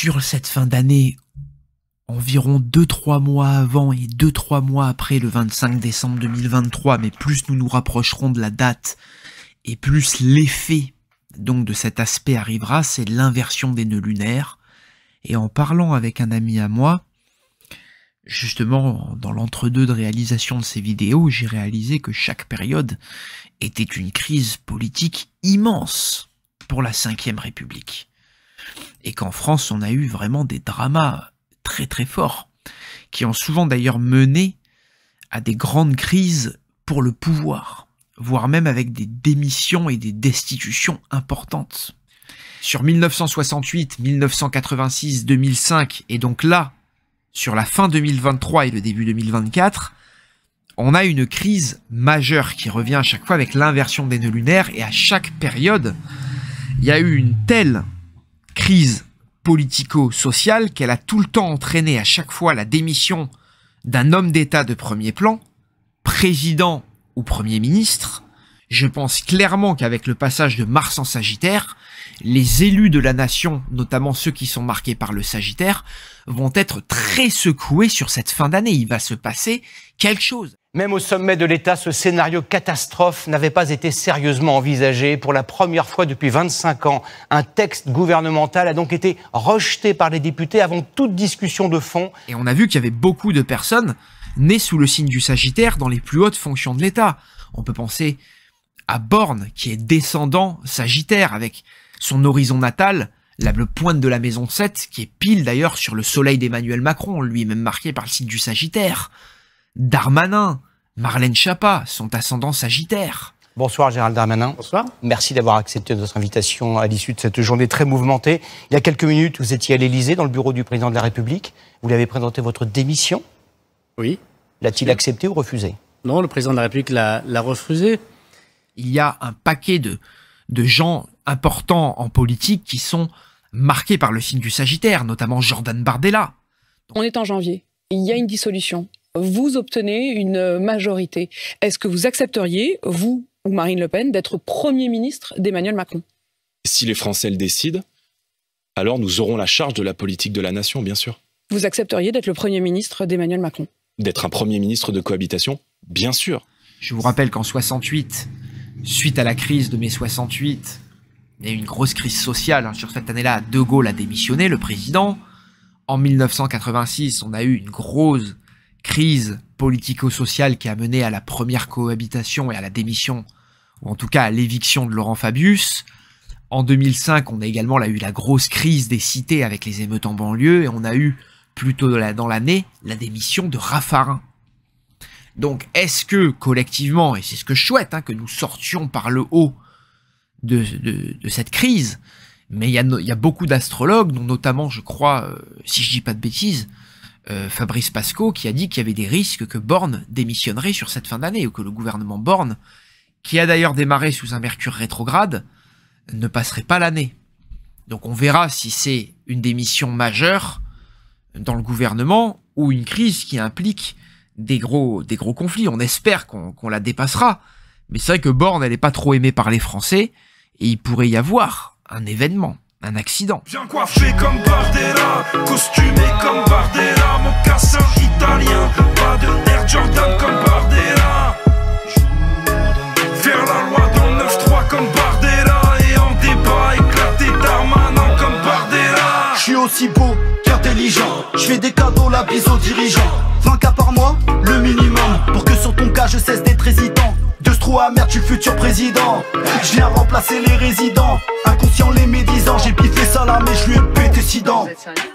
sur cette fin d'année, environ 2-3 mois avant et 2-3 mois après le 25 décembre 2023, mais plus nous nous rapprocherons de la date et plus l'effet donc de cet aspect arrivera, c'est l'inversion des nœuds lunaires. Et en parlant avec un ami à moi, justement dans l'entre-deux de réalisation de ces vidéos, j'ai réalisé que chaque période était une crise politique immense pour la Ve République et qu'en France, on a eu vraiment des dramas très très forts, qui ont souvent d'ailleurs mené à des grandes crises pour le pouvoir, voire même avec des démissions et des destitutions importantes. Sur 1968, 1986, 2005, et donc là, sur la fin 2023 et le début 2024, on a une crise majeure qui revient à chaque fois avec l'inversion des nœuds lunaires, et à chaque période, il y a eu une telle politico-sociale qu'elle a tout le temps entraîné à chaque fois la démission d'un homme d'État de premier plan, président ou premier ministre, je pense clairement qu'avec le passage de Mars en Sagittaire, les élus de la nation, notamment ceux qui sont marqués par le Sagittaire, vont être très secoués sur cette fin d'année. Il va se passer quelque chose. Même au sommet de l'État, ce scénario catastrophe n'avait pas été sérieusement envisagé. Pour la première fois depuis 25 ans, un texte gouvernemental a donc été rejeté par les députés avant toute discussion de fond. Et on a vu qu'il y avait beaucoup de personnes nées sous le signe du Sagittaire dans les plus hautes fonctions de l'État. On peut penser à Borne, qui est descendant Sagittaire, avec son horizon natal, la bleue pointe de la maison 7, qui est pile d'ailleurs sur le soleil d'Emmanuel Macron, lui-même marqué par le signe du Sagittaire. Darmanin, Marlène Schiappa sont ascendants sagittaires. Bonsoir Gérald Darmanin. Bonsoir. Merci d'avoir accepté notre invitation à l'issue de cette journée très mouvementée. Il y a quelques minutes, vous étiez à l'Élysée, dans le bureau du président de la République. Vous lui avez présenté votre démission. Oui. L'a-t-il accepté ou refusé Non, le président de la République l'a refusé. Il y a un paquet de, de gens importants en politique qui sont marqués par le signe du Sagittaire, notamment Jordan Bardella. On est en janvier. Il y a une dissolution vous obtenez une majorité. Est-ce que vous accepteriez, vous ou Marine Le Pen, d'être Premier ministre d'Emmanuel Macron Si les Français le décident, alors nous aurons la charge de la politique de la nation, bien sûr. Vous accepteriez d'être le Premier ministre d'Emmanuel Macron D'être un Premier ministre de cohabitation Bien sûr. Je vous rappelle qu'en 68, suite à la crise de mai 68, il y a eu une grosse crise sociale. Hein. Sur cette année-là, De Gaulle a démissionné, le président. En 1986, on a eu une grosse crise politico-sociale qui a mené à la première cohabitation et à la démission, ou en tout cas à l'éviction de Laurent Fabius. En 2005, on a également là, eu la grosse crise des cités avec les émeutes en banlieue, et on a eu, plutôt dans l'année, la démission de Raffarin. Donc, est-ce que collectivement, et c'est ce que je souhaite, hein, que nous sortions par le haut de, cette crise, mais il y a, beaucoup d'astrologues, dont notamment, je crois, euh, si je dis pas de bêtises, euh, Fabrice Pascoe qui a dit qu'il y avait des risques que Borne démissionnerait sur cette fin d'année ou que le gouvernement Borne, qui a d'ailleurs démarré sous un mercure rétrograde, ne passerait pas l'année. Donc on verra si c'est une démission majeure dans le gouvernement ou une crise qui implique des gros, des gros conflits. On espère qu'on la dépassera. Mais c'est vrai que Borne, elle n'est pas trop aimée par les Français et il pourrait y avoir un événement un accident. Bien coiffé comme Bardella, costumé comme Bardella, mon cassin italien, pas de Air Jordan comme Bardella. Vers la loi dans le 9-3 comme Bardella, et en débat éclaté Darmanin comme Bardella. Je suis aussi beau qu'intelligent, je fais des cadeaux, la bise aux dirigeants. 20 cas par mois, le minimum, pour que sur ton cas je cesse d'être hésitant trop tu futur président. Je viens remplacer les résidents, inconscient les médisants. J'ai biffé ça là, mais je lui ai pété sidant dents.